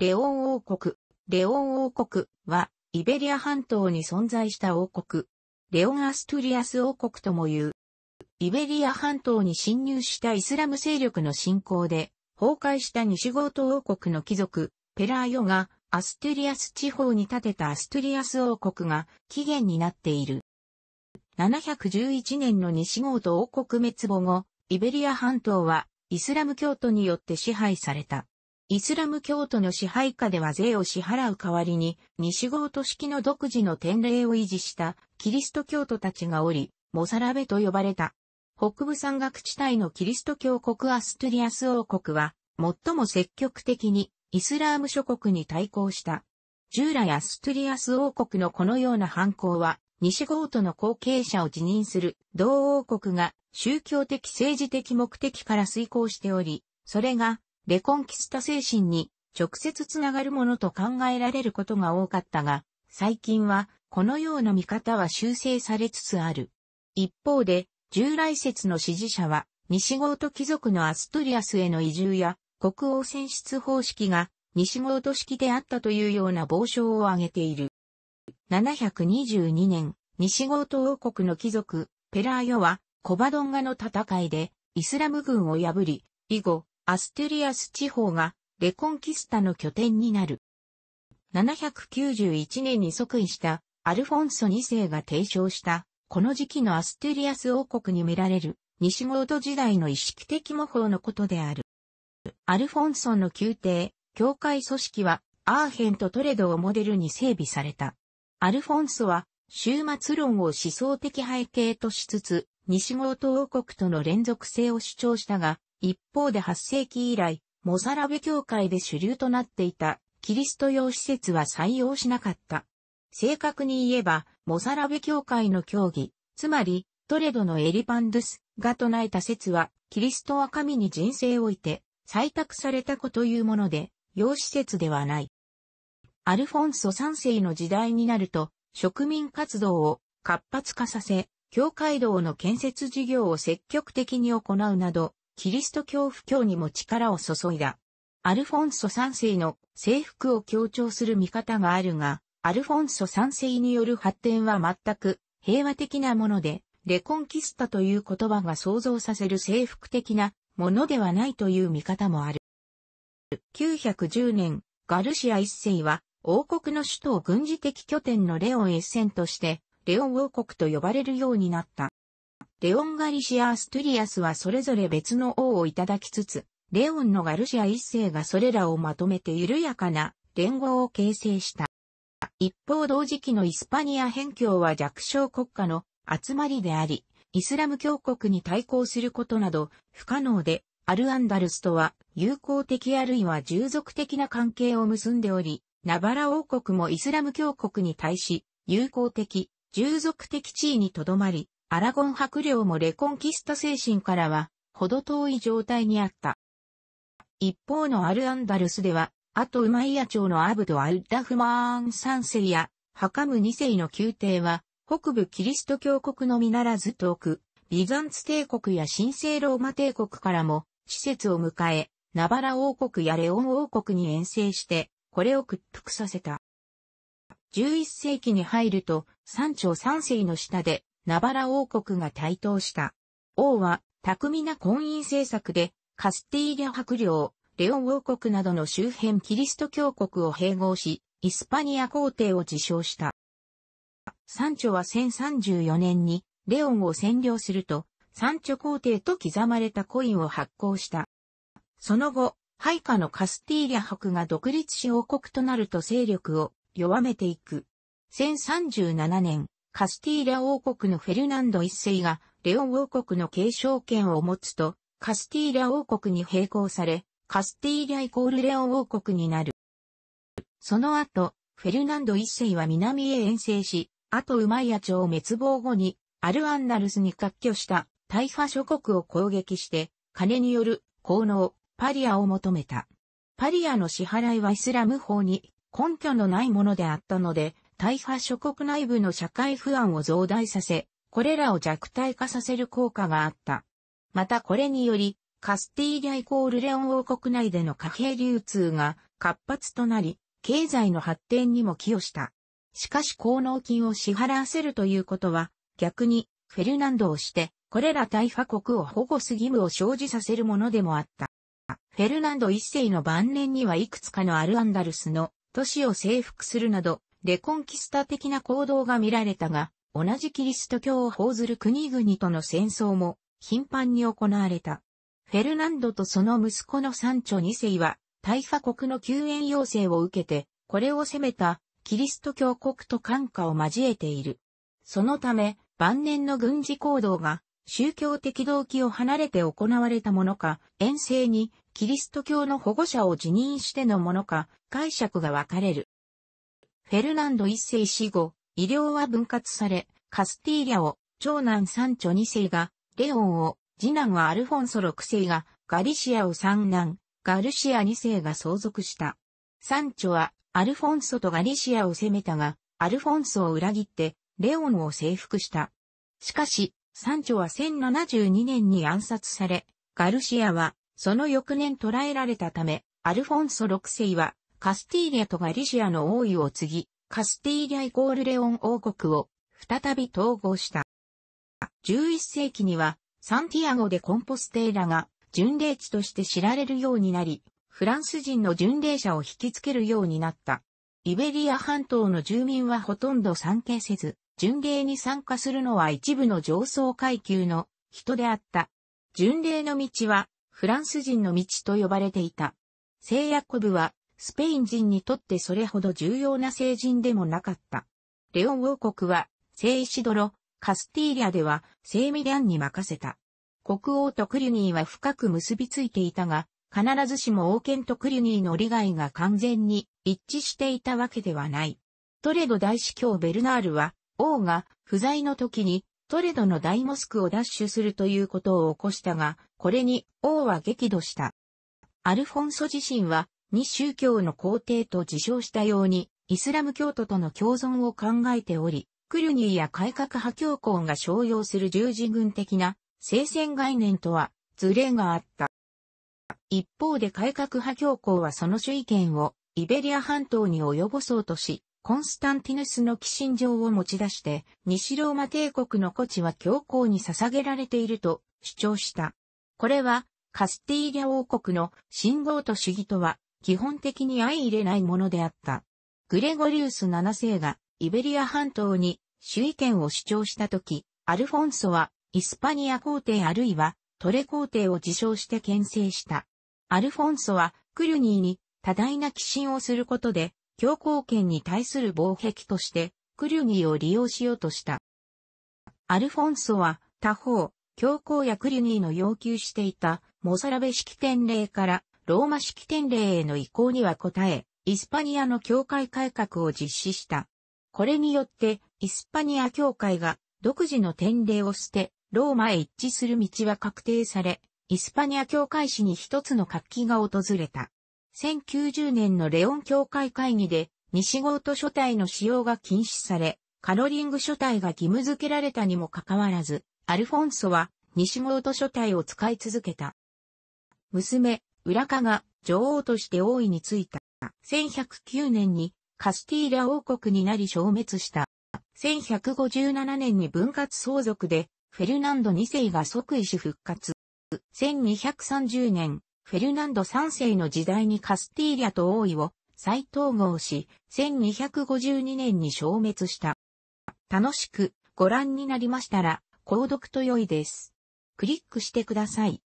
レオン王国。レオン王国は、イベリア半島に存在した王国。レオン・アストゥリアス王国とも言う。イベリア半島に侵入したイスラム勢力の侵攻で、崩壊した西ゴート王国の貴族、ペラーヨが、アストゥリアス地方に建てたアストゥリアス王国が起源になっている。711年の西ゴート王国滅亡後、イベリア半島はイスラム教徒によって支配された。イスラム教徒の支配下では税を支払う代わりに、西郷都式の独自の典礼を維持したキリスト教徒たちがおり、モサラベと呼ばれた。北部山岳地帯のキリスト教国アストゥリアス王国は、最も積極的にイスラーム諸国に対抗した。従来アストゥリアス王国のこのような犯行は、西郷との後継者を辞任する同王国が宗教的政治的目的から遂行しており、それがレコンキスタ精神に直接つながるものと考えられることが多かったが、最近はこのような見方は修正されつつある。一方で、従来説の支持者は、西ゴート貴族のアストリアスへの移住や、国王選出方式が西ゴート式であったというような傍証を挙げている。722年、西ゴート王国の貴族、ペラーヨは、コバドンガの戦いで、イスラム軍を破り、以後、アステリアス地方がレコンキスタの拠点になる。791年に即位したアルフォンソ2世が提唱したこの時期のアステリアス王国に見られる西ゴー時代の意識的模倣のことである。アルフォンソの宮廷、教会組織はアーヘンとトレドをモデルに整備された。アルフォンソは終末論を思想的背景としつつ、西ゴート王国との連続性を主張したが、一方で8世紀以来、モサラベ教会で主流となっていたキリスト用施設は採用しなかった。正確に言えば、モサラベ教会の教義、つまり、トレドのエリパンドゥスが唱えた説は、キリストは神に人生を置いて、採択された子というもので、用施設ではない。アルフォンソ3世の時代になると、植民活動を活発化させ、教会堂の建設事業を積極的に行うなど、キリスト教布教にも力を注いだ。アルフォンソ三世の征服を強調する見方があるが、アルフォンソ三世による発展は全く平和的なもので、レコンキスタという言葉が想像させる征服的なものではないという見方もある。910年、ガルシア一世は王国の首都を軍事的拠点のレオン一戦として、レオン王国と呼ばれるようになった。レオン・ガリシア・アストゥリアスはそれぞれ別の王をいただきつつ、レオンのガルシア一世がそれらをまとめて緩やかな連合を形成した。一方同時期のイスパニア辺境は弱小国家の集まりであり、イスラム教国に対抗することなど不可能で、アルアンダルスとは友好的あるいは従属的な関係を結んでおり、ナバラ王国もイスラム教国に対し、友好的、従属的地位にとどまり、アラゴン伯領もレコンキスタ精神からは、ほど遠い状態にあった。一方のアルアンダルスでは、アトウマイヤ朝のアブド・アルダフマーン3世や、ハカム2世の宮廷は、北部キリスト教国のみならず遠く、ビザンツ帝国や神聖ローマ帝国からも、施設を迎え、ナバラ王国やレオン王国に遠征して、これを屈服させた。11世紀に入ると、三朝三世の下で、ナバラ王国が台頭した。王は、巧みな婚姻政策で、カスティーリャ伯領、レオン王国などの周辺キリスト教国を併合し、イスパニア皇帝を自称した。サンチョは1034年にレオンを占領すると、サンチョ皇帝と刻まれたコインを発行した。その後、配下のカスティーリャ伯が独立し王国となると勢力を弱めていく。1037年、カスティーリャ王国のフェルナンド一世が、レオン王国の継承権を持つと、カスティーリャ王国に並行され、カスティーリャイコールレオン王国になる。その後、フェルナンド一世は南へ遠征し、あとウマイア朝滅亡後に、アルアンナルスに割拠したタイファ諸国を攻撃して、金による効能、パリアを求めた。パリアの支払いはイスラム法に根拠のないものであったので、大破諸国内部の社会不安を増大させ、これらを弱体化させる効果があった。またこれにより、カスティーリャイコールレオン王国内での貨幣流通が活発となり、経済の発展にも寄与した。しかし高能金を支払わせるということは、逆に、フェルナンドをして、これら大破国を保護す義務を生じさせるものでもあった。フェルナンド一世の晩年にはいくつかのアルアンダルスの都市を征服するなど、レコンキスタ的な行動が見られたが、同じキリスト教を報ずる国々との戦争も頻繁に行われた。フェルナンドとその息子のサンチョ2世は、大破国の救援要請を受けて、これを攻めたキリスト教国と感化を交えている。そのため、晩年の軍事行動が宗教的動機を離れて行われたものか、遠征にキリスト教の保護者を辞任してのものか、解釈が分かれる。フェルナンド一世死後、医療は分割され、カスティーリャを、長男サンチョ二世が、レオンを、次男はアルフォンソ六世が、ガリシアを三男、ガルシア二世が相続した。サンチョは、アルフォンソとガリシアを攻めたが、アルフォンソを裏切って、レオンを征服した。しかし、サンチョは1072年に暗殺され、ガルシアは、その翌年捕らえられたため、アルフォンソ六世は、カスティーリャとガリシアの王位を継ぎ、カスティーリャイコールレオン王国を再び統合した。11世紀には、サンティアゴでコンポステーラが巡礼地として知られるようになり、フランス人の巡礼者を引きつけるようになった。イベリア半島の住民はほとんど参詣せず、巡礼に参加するのは一部の上層階級の人であった。巡礼の道はフランス人の道と呼ばれていた。聖ヤコブはスペイン人にとってそれほど重要な聖人でもなかった。レオン王国は、聖イシドロ、カスティーリアでは、聖ミリアンに任せた。国王とクリュニーは深く結びついていたが、必ずしも王権とクリュニーの利害が完全に一致していたわけではない。トレド大司教ベルナールは、王が不在の時にトレドの大モスクを奪取するということを起こしたが、これに王は激怒した。アルフォンソ自身はに宗教の皇帝と自称したように、イスラム教徒との共存を考えており、クルニーや改革派教皇が商用する十字軍的な聖戦概念とはズレがあった。一方で改革派教皇はその主意見をイベリア半島に及ぼそうとし、コンスタンティヌスの寄進状を持ち出して、西ローマ帝国の古地は教皇に捧げられていると主張した。これは、カスティーリャ王国の信号と主義とは基本的に相入れないものであった。グレゴリウス7世がイベリア半島に主意権を主張したとき、アルフォンソはイスパニア皇帝あるいはトレ皇帝を自称して牽制した。アルフォンソはクルニーに多大な寄進をすることで教皇権に対する防壁としてクルニーを利用しようとした。アルフォンソは他方、教皇やクルニーの要求していたモサラベ式典令からローマ式典礼への移行には応え、イスパニアの教会改革を実施した。これによって、イスパニア教会が独自の典礼を捨て、ローマへ一致する道は確定され、イスパニア教会史に一つの活気が訪れた。1090年のレオン教会会議で、西ゴート書体の使用が禁止され、カロリング書体が義務付けられたにもかかわらず、アルフォンソは西ゴート書体を使い続けた。娘、浦賀が女王として王位についた。1109年にカスティーリャ王国になり消滅した。1157年に分割相続でフェルナンド2世が即位し復活。1230年、フェルナンド3世の時代にカスティーリャと王位を再統合し、1252年に消滅した。楽しくご覧になりましたら、購読と良いです。クリックしてください。